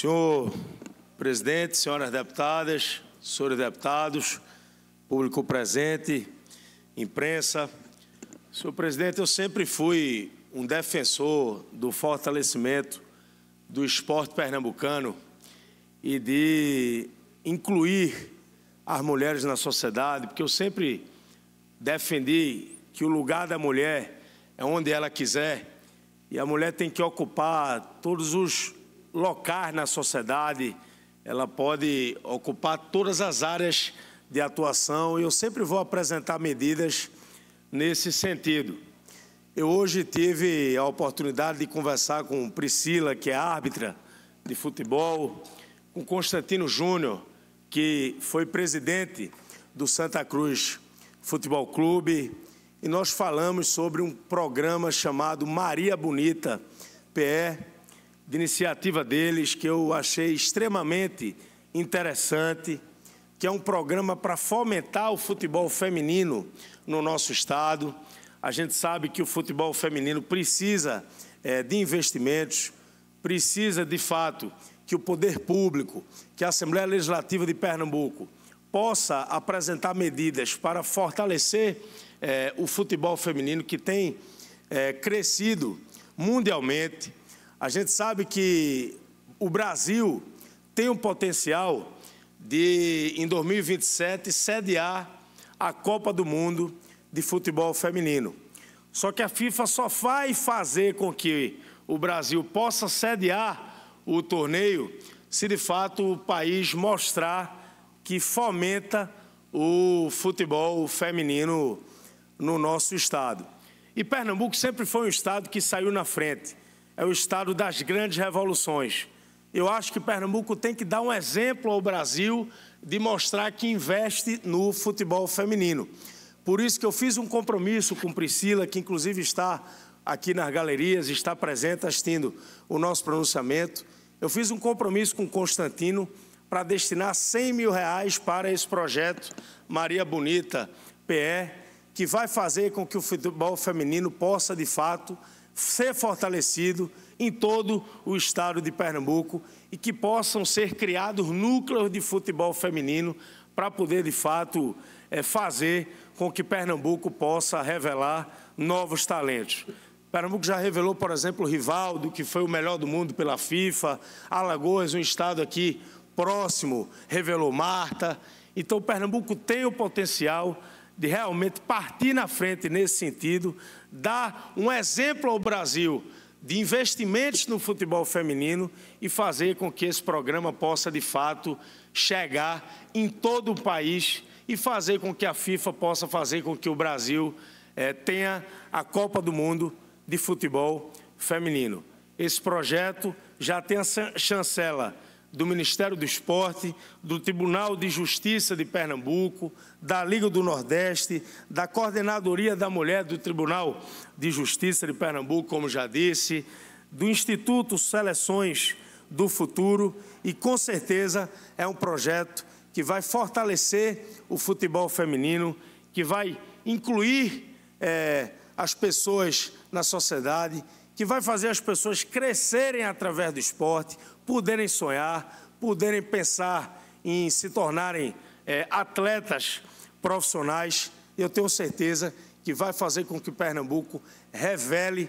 Senhor presidente, senhoras deputadas, senhores deputados, público presente, imprensa. Senhor presidente, eu sempre fui um defensor do fortalecimento do esporte pernambucano e de incluir as mulheres na sociedade, porque eu sempre defendi que o lugar da mulher é onde ela quiser e a mulher tem que ocupar todos os locais na sociedade, ela pode ocupar todas as áreas de atuação e eu sempre vou apresentar medidas nesse sentido. Eu hoje tive a oportunidade de conversar com Priscila, que é árbitra de futebol, com Constantino Júnior, que foi presidente do Santa Cruz Futebol Clube, e nós falamos sobre um programa chamado Maria Bonita PE, de iniciativa deles que eu achei extremamente interessante, que é um programa para fomentar o futebol feminino no nosso estado. A gente sabe que o futebol feminino precisa é, de investimentos, precisa de fato que o poder público, que a Assembleia Legislativa de Pernambuco possa apresentar medidas para fortalecer é, o futebol feminino que tem é, crescido mundialmente a gente sabe que o Brasil tem um potencial de, em 2027, sediar a Copa do Mundo de futebol feminino. Só que a FIFA só vai fazer com que o Brasil possa sediar o torneio se de fato o país mostrar que fomenta o futebol feminino no nosso estado. E Pernambuco sempre foi um estado que saiu na frente é o estado das grandes revoluções. Eu acho que Pernambuco tem que dar um exemplo ao Brasil de mostrar que investe no futebol feminino. Por isso que eu fiz um compromisso com Priscila, que inclusive está aqui nas galerias, está presente assistindo o nosso pronunciamento. Eu fiz um compromisso com Constantino para destinar 100 mil reais para esse projeto Maria Bonita PE, que vai fazer com que o futebol feminino possa, de fato, ser fortalecido em todo o estado de Pernambuco e que possam ser criados núcleos de futebol feminino para poder, de fato, eh, fazer com que Pernambuco possa revelar novos talentos. Pernambuco já revelou, por exemplo, o Rivaldo, que foi o melhor do mundo pela FIFA, Alagoas, um estado aqui próximo, revelou Marta. Então, Pernambuco tem o potencial de realmente partir na frente nesse sentido, dar um exemplo ao Brasil de investimentos no futebol feminino e fazer com que esse programa possa, de fato, chegar em todo o país e fazer com que a FIFA possa fazer com que o Brasil eh, tenha a Copa do Mundo de futebol feminino. Esse projeto já tem a chancela do Ministério do Esporte, do Tribunal de Justiça de Pernambuco, da Liga do Nordeste, da Coordenadoria da Mulher do Tribunal de Justiça de Pernambuco, como já disse, do Instituto Seleções do Futuro e, com certeza, é um projeto que vai fortalecer o futebol feminino, que vai incluir é, as pessoas na sociedade que vai fazer as pessoas crescerem através do esporte, poderem sonhar, poderem pensar em se tornarem é, atletas profissionais. Eu tenho certeza que vai fazer com que Pernambuco revele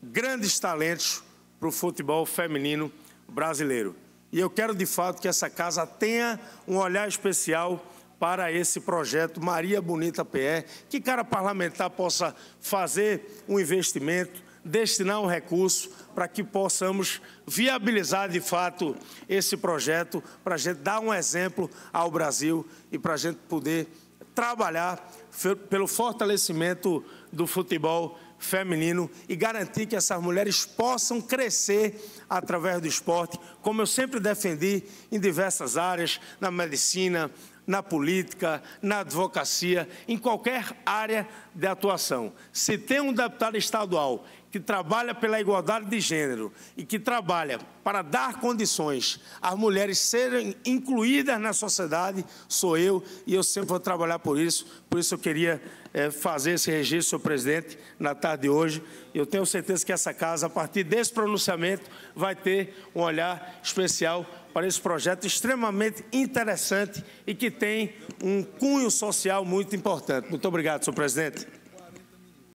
grandes talentos para o futebol feminino brasileiro. E eu quero de fato que essa casa tenha um olhar especial para esse projeto Maria Bonita PR, que cada parlamentar possa fazer um investimento, destinar um recurso para que possamos viabilizar de fato esse projeto, para a gente dar um exemplo ao Brasil e para a gente poder trabalhar pelo fortalecimento do futebol feminino e garantir que essas mulheres possam crescer através do esporte, como eu sempre defendi em diversas áreas, na medicina, na política, na advocacia, em qualquer área de atuação. Se tem um deputado estadual que trabalha pela igualdade de gênero e que trabalha para dar condições às mulheres serem incluídas na sociedade, sou eu e eu sempre vou trabalhar por isso. Por isso eu queria é, fazer esse registro, senhor presidente, na tarde de hoje. Eu tenho certeza que essa casa, a partir desse pronunciamento, vai ter um olhar especial para esse projeto extremamente interessante e que tem um cunho social muito importante. Muito obrigado, senhor presidente.